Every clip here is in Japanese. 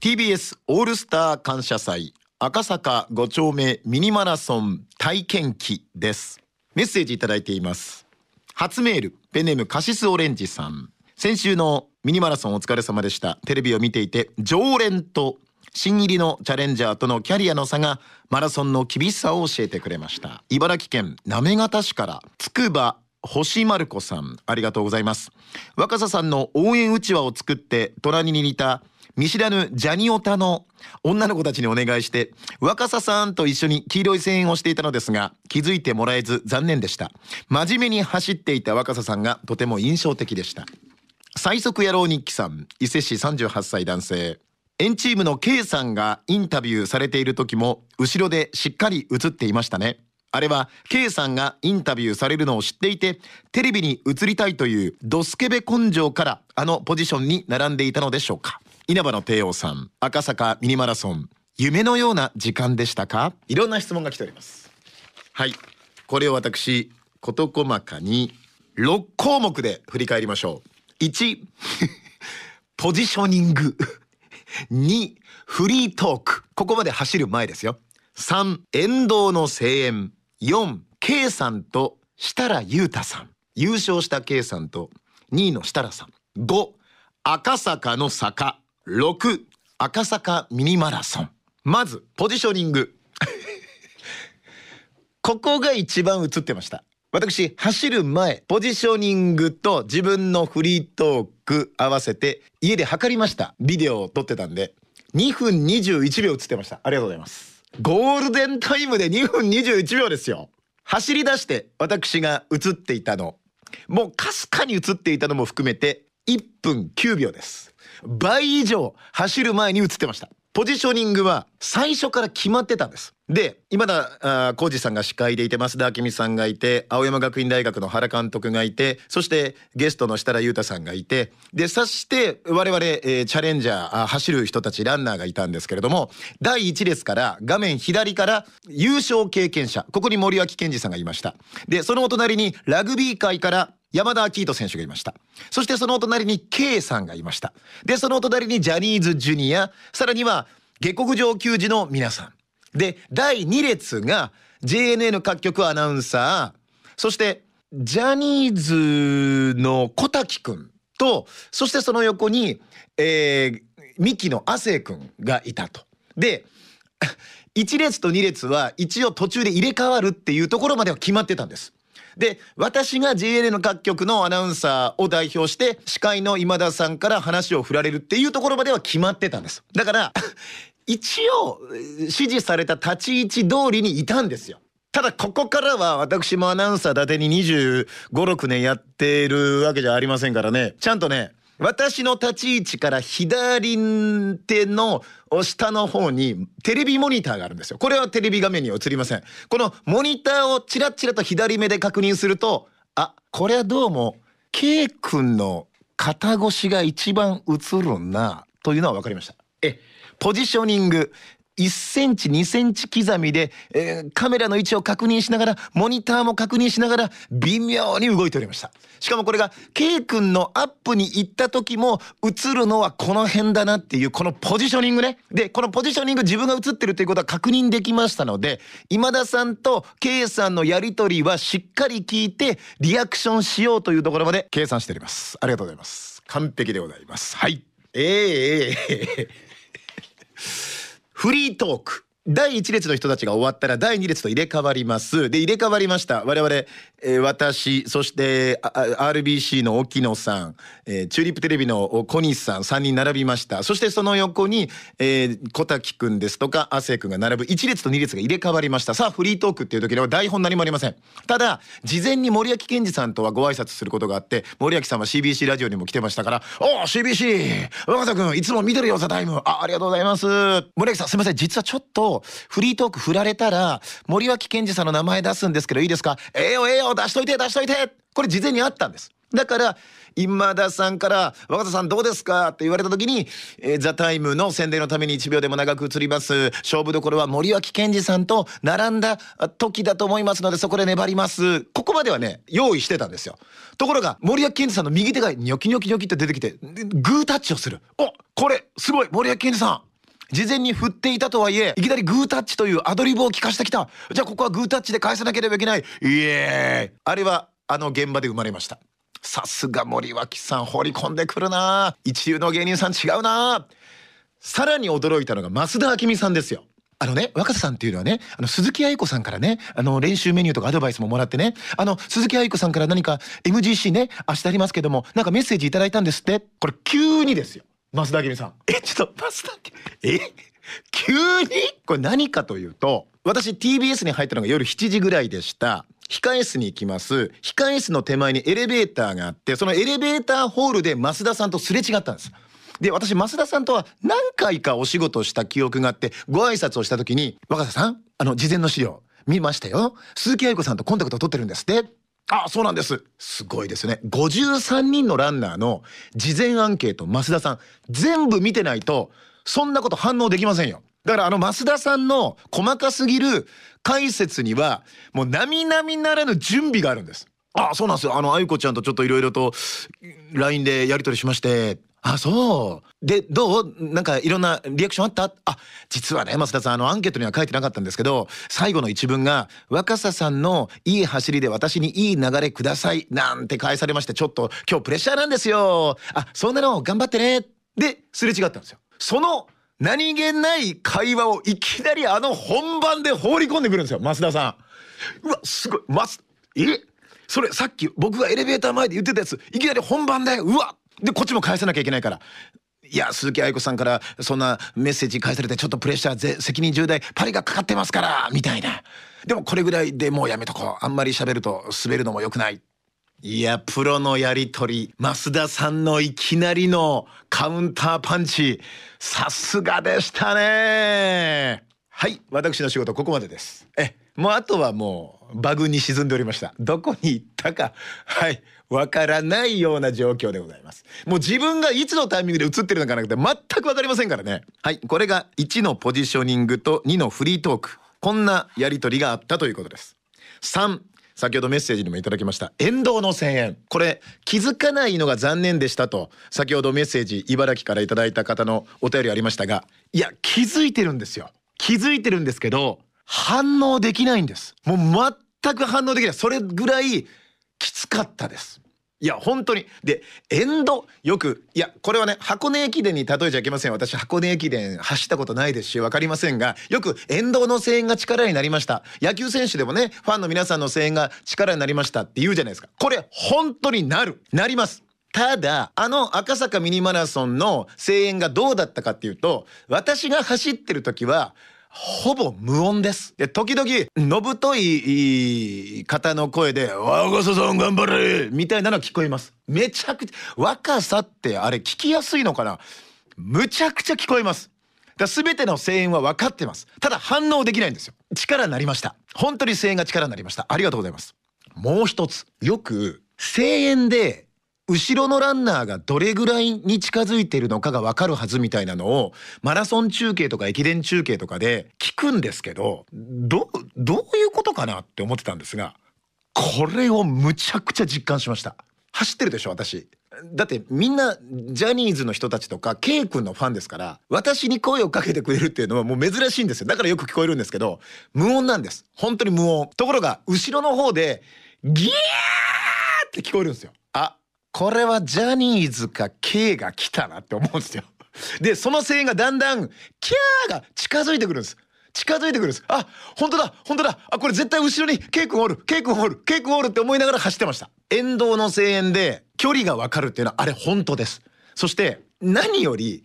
TBS オールスター感謝祭赤坂5丁目ミニマラソン体験記ですメッセージいただいています初メールペンネームカシスオレンジさん先週のミニマラソンお疲れ様でしたテレビを見ていて常連と新入りのチャレンジャーとのキャリアの差がマラソンの厳しさを教えてくれました茨城県行方市からつくば星丸子さんありがとうございます若狭さんの応援うちわを作って虎に似た見知らぬジャニオタの女の子たちにお願いして、若狭さんと一緒に黄色い声援をしていたのですが、気づいてもらえず残念でした。真面目に走っていた若狭さんがとても印象的でした。最速野郎日記さん、伊勢市38歳男性。円チームの K さんがインタビューされている時も後ろでしっかり映っていましたね。あれは K さんがインタビューされるのを知っていてテレビに映りたいというドスケベ根性からあのポジションに並んでいたのでしょうか。稲葉の帝王さん赤坂ミニマラソン夢のような時間でしたかいろんな質問が来ておりますはいこれを私事細かに6項目で振り返りましょう1 ポジショニング2フリートークここまで走る前ですよ3沿道の声援4 K さんと設楽裕太さん優勝した K さんと2位の設楽さん5赤坂の坂6赤坂ミニマラソンまずポジショニング ここが一番映ってました私走る前ポジショニングと自分のフリートーク合わせて家で測りましたビデオを撮ってたんで2分21秒映ってましたありがとうございますゴールデンタイムで2分21秒ですよ走り出して私が映っていたのもうかすかに映っていたのも含めて1分9秒です。倍以上走る前に映ってました。ポジショニングは最初から決まってたんです。で、今田浩二さんが司会でいて、増田明美さんがいて、青山学院大学の原監督がいて、そしてゲストの設楽悠太さんがいて、で、そして我々、えー、チャレンジャー走る人たち、ランナーがいたんですけれども、第1列から画面左から優勝経験者、ここに森脇健児さんがいました。で、そのお隣にラグビー界から山田明人選手がいました。そしてそのお隣に K さんがいました。で、そのお隣にジャニーズジュニア、さらには下国上球児の皆さん。で、第2列が JNN 各局アナウンサー、そしてジャニーズの小滝くんと、そしてその横に、えー、ミキの亜生くんがいたと。で、1 列と2列は一応途中で入れ替わるっていうところまでは決まってたんです。で私が JLA の各局のアナウンサーを代表して司会の今田さんから話を振られるっていうところまでは決まってたんですだから 一応指示された立ち位置通りにいたんですよただここからは私もアナウンサー伊達に25、6年やってるわけじゃありませんからね。ちゃんとね、私の立ち位置から左手の下の方にテレビモニターがあるんですよ。これはテレビ画面に映りません。このモニターをチラチラと左目で確認すると、あ、これはどうも K 君の肩越しが一番映るなというのは分かりました。え、ポジショニング、1センチ2センチ刻みで、えー、カメラの位置を確認しながらモニターも確認しながら微妙に動いておりましたしかもこれが K 君のアップに行った時も映るのはこの辺だなっていうこのポジショニングねでこのポジショニング自分が映ってるということは確認できましたので今田さんと K さんのやり取りはしっかり聞いてリアクションしようというところまで計算しておりますありがとうございます完璧でございますはいえー、えー、えーフリートーク。第1列の人たちが終わったら第2列と入れ替わります。で、入れ替わりました。我々、えー、私、そして、あ RBC の沖野さん、えー、チューリップテレビの小西さん3人並びました。そしてその横に、えー、小滝くんですとか、亜生くんが並ぶ1列と2列が入れ替わりました。さあ、フリートークっていう時では台本何もありません。ただ、事前に森脇健児さんとはご挨拶することがあって、森脇さんは CBC ラジオにも来てましたから、おお、CBC! 若狭くん、いつも見てるよ、ザタイム。あ、ありがとうございます。森脇さん、すいません。実はちょっと、フリートーク振られたら、森脇健児さんの名前出すんですけどいいですかええよええよ出しといて出しといてこれ事前にあったんです。だから、今田さんから、若田さんどうですかって言われた時に、えー、ザ・タイムの宣伝のために1秒でも長く映ります。勝負どころは森脇健児さんと並んだ時だと思いますので、そこで粘ります。ここまではね、用意してたんですよ。ところが、森脇健児さんの右手がニョキニョキニョキって出てきて、グータッチをする。おこれ、すごい森脇健児さん事前に振っていたとはいえいきなりグータッチというアドリブを聞かしてきたじゃあここはグータッチで返さなければいけないイエーイあれはあの現場で生まれましたさすが森脇さん放り込んでくるな一流の芸人さん違うなさらに驚いたのが増田明美さんですよあのね、若狭さんっていうのはね、あの、鈴木愛子さんからね、あの、練習メニューとかアドバイスももらってね、あの、鈴木愛子さんから何か MGC ね、明日ありますけども、なんかメッセージいただいたんですって、これ急にですよ。増田明美さんえちょっと増田え急にこれ何かというと私 TBS に入ったのが夜7時ぐらいでした控え室に行きます控え室の手前にエレベーターがあってそのエレベーターホールで増田さんとすれ違ったんですで私増田さんとは何回かお仕事した記憶があってご挨拶をした時に「若狭さんあの事前の資料見ましたよ鈴木愛子さんとコンタクトを取ってるんですって」あ、そうなんです。すごいですね。53人のランナーの事前アンケート、増田さん、全部見てないと、そんなこと反応できませんよ。だからあの増田さんの細かすぎる解説には、もう並々ならぬ準備があるんです。あ、そうなんですよ。あの、あゆこちゃんとちょっといろいろと、LINE でやり取りしまして、あそうでどうなんかいろんなリアクションあったあ実はね増田さんあのアンケートには書いてなかったんですけど最後の一文が「若狭さんのいい走りで私にいい流れください」なんて返されましてちょっと今日プレッシャーなんですよあそんなの頑張ってねですれ違ったんですよ。その何気ない会話をいきなりあの本番で放り込んでくるんですよ増田さん。うわすごい、ま、えそれさっき僕がエレベーター前で言ってたやついきなり本番でうわでこっちも返さなきゃいけないからいや鈴木愛子さんからそんなメッセージ返されてちょっとプレッシャー責任重大パリがかかってますからみたいなでもこれぐらいでもうやめとこうあんまり喋ると滑るのも良くないいやプロのやり取り増田さんのいきなりのカウンターパンチさすがでしたねはい私の仕事ここまでですえもうあとはもうバグに沈んでおりましたどこに行ったかはいわからないような状況でございます。もう自分がいつのタイミングで映ってるのかなくて全くわかりませんからね。はい、これが1のポジショニングと2のフリートーク。こんなやりとりがあったということです。3、先ほどメッセージにもいただきました沿道の声援これ気づかないのが残念でしたと先ほどメッセージ茨城から頂いた方のお便りありましたがいや気づいてるんですよ気づいてるんですけど反応できないんですもう全く反応できないそれぐらいきつかったです。いや本当にでエンドよくいやこれはね箱根駅伝に例えちゃいけません私箱根駅伝走ったことないですし分かりませんがよく沿道の声援が力になりました野球選手でもねファンの皆さんの声援が力になりましたって言うじゃないですかこれ本当になるなりますただあの赤坂ミニマラソンの声援がどうだったかっていうと私が走ってる時はほぼ無音です。で、時々、のぶとい方の声で、若ささん頑張れみたいなの聞こえます。めちゃくちゃ、若さってあれ聞きやすいのかなむちゃくちゃ聞こえます。だ全ての声援は分かってます。ただ反応できないんですよ。力になりました。本当に声援が力になりました。ありがとうございます。もう一つ。よく、声援で後ろのランナーがどれぐらいに近づいてるのかがわかるはずみたいなのを、マラソン中継とか駅伝中継とかで聞くんですけど、ど、どういうことかなって思ってたんですが、これをむちゃくちゃ実感しました。走ってるでしょ、私。だってみんなジャニーズの人たちとか K 君のファンですから私に声をかけてくれるっていうのはもう珍しいんですよだからよく聞こえるんですけど無音なんです本当に無音ところが後ろの方でギャーって聞こえるんですよこれはジャニーズか K が来たなって思うんですよ。で、その声援がだんだん、キャーが近づいてくるんです。近づいてくるんです。あ、本当だ、本当だ。あ、これ絶対後ろに K 君おる、K 君おる、K 君おるって思いながら走ってました。沿道の声援で距離がわかるっていうのはあれ本当です。そして何より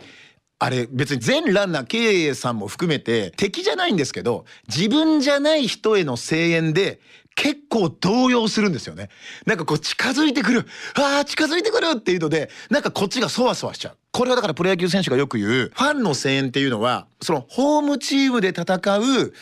あれ別に全ランナー経営さんも含めて敵じゃないんですけど自分じゃない人への声援で結構動揺するんですよね。なんかこう近づいてくるああ近づいてくるっていうのでなんかこっちがそわそわしちゃう。これはだからプロ野球選手がよく言うファンの声援っていうのはそのホームチームで戦う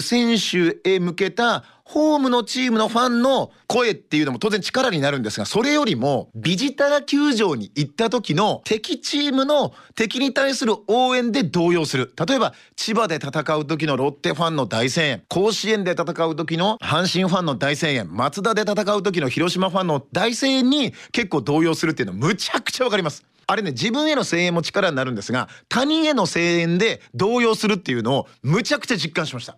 選手へ向けたホームのチームのファンの声っていうのも当然力になるんですが、それよりも、ビジタラ球場に行った時の敵チームの敵に対する応援で動揺する。例えば、千葉で戦う時のロッテファンの大声援、甲子園で戦う時の阪神ファンの大声援、松田で戦う時の広島ファンの大声援に結構動揺するっていうのむちゃくちゃわかります。あれね、自分への声援も力になるんですが、他人への声援で動揺するっていうのをむちゃくちゃ実感しました。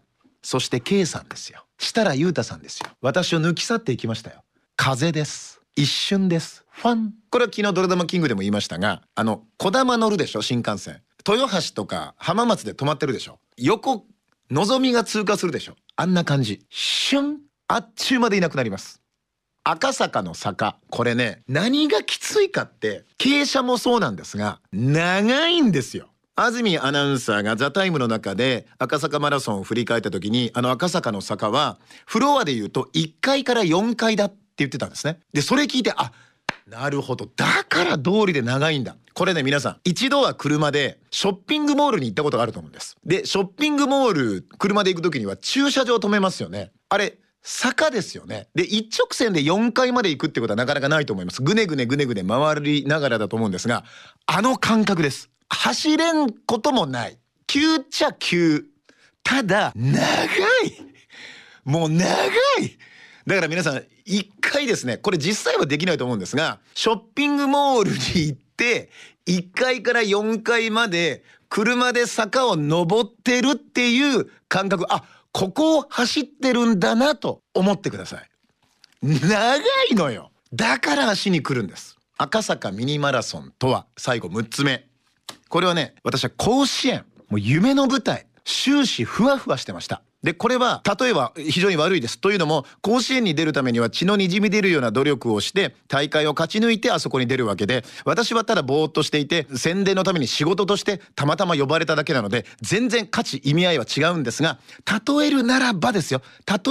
そして K さんですよ設楽裕太さんですよ私を抜き去っていきましたよ風です一瞬ですファンこれは昨日「ドラダマキング」でも言いましたがあの小玉乗るでしょ新幹線豊橋とか浜松で止まってるでしょ横のぞみが通過するでしょあんな感じシュンあっちゅうまでいなくなります赤坂の坂これね何がきついかって傾斜もそうなんですが長いんですよ安住アナウンサーが「ザタイムの中で赤坂マラソンを振り返った時にあの赤坂の坂はフロアでいうと1階から4階だって言ってたんですね。でそれ聞いてあなるほどだから通りで長いんだこれね皆さん一度は車でショッピングモールに行ったことがあると思うんですでショッピングモール車で行く時には駐車場止めますよねあれ坂ですよね。で、一直線で4階まで行くってことはなかなかないと思います。ぐねぐねぐねぐね回りながらだと思うんですが、あの感覚です。走れんこともない。急っちゃ急。ただ、長いもう長いだから皆さん、一回ですね、これ実際はできないと思うんですが、ショッピングモールに行って、1階から4階まで車で坂を登ってるっていう感覚、あ、ここを走ってるんだなと思ってください。長いのよだから足に来るんです。赤坂ミニマラソンとは最後6つ目。これはね、私は甲子園、もう夢の舞台、終始ふわふわしてました。でこれは例えば非常に悪いですというのも甲子園に出るためには血のにじみ出るような努力をして大会を勝ち抜いてあそこに出るわけで私はただぼーっとしていて宣伝のために仕事としてたまたま呼ばれただけなので全然価値意味合いは違うんですが例えるならばですよ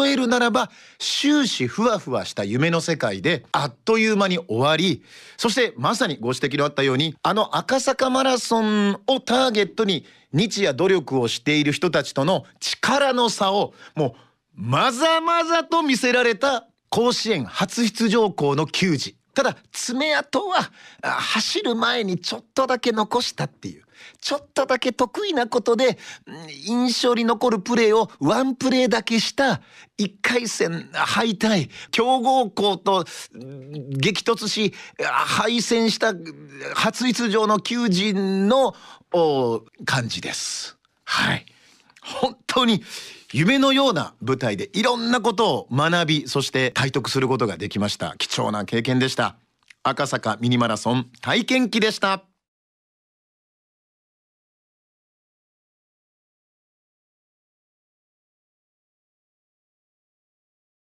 例えるならば終始ふわふわした夢の世界であっという間に終わりそしてまさにご指摘のあったようにあの赤坂マラソンをターゲットに日夜努力をしている人たちとの力の差をもうまざまざと見せられた甲子園初出場校の球児ただ爪痕は走る前にちょっとだけ残したっていうちょっとだけ得意なことで、印象に残るプレーをワンプレーだけした、1回戦敗退、強豪校と激突し、敗戦した初出場の球人の感じです。はい。本当に夢のような舞台でいろんなことを学び、そして体得することができました。貴重な経験でした。赤坂ミニマラソン体験記でした。